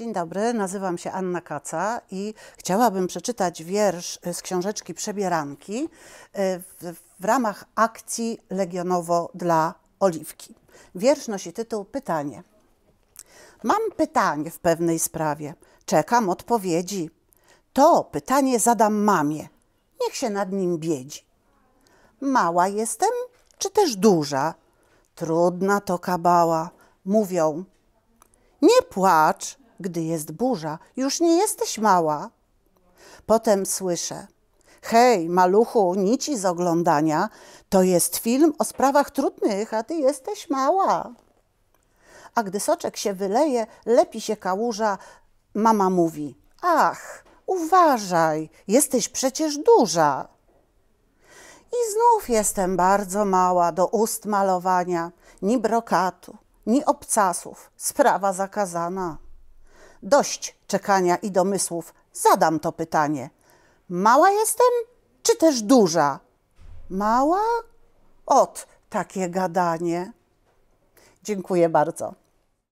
Dzień dobry, nazywam się Anna Kaca i chciałabym przeczytać wiersz y, z książeczki Przebieranki y, w ramach akcji Legionowo dla Oliwki. Wiersz nosi tytuł Pytanie. Mam pytanie w pewnej sprawie, czekam odpowiedzi. To pytanie zadam mamie, niech się nad nim biedzi. Mała jestem, czy też duża? Trudna to kabała, mówią. Nie płacz, gdy jest burza, już nie jesteś mała. Potem słyszę: Hej, maluchu, nici z oglądania, to jest film o sprawach trudnych, a ty jesteś mała. A gdy soczek się wyleje, lepi się kałuża, mama mówi: Ach, uważaj, jesteś przecież duża. I znów jestem bardzo mała do ust malowania, ni brokatu, ni obcasów, sprawa zakazana. Dość czekania i domysłów, zadam to pytanie. Mała jestem, czy też duża? Mała? Ot, takie gadanie. Dziękuję bardzo.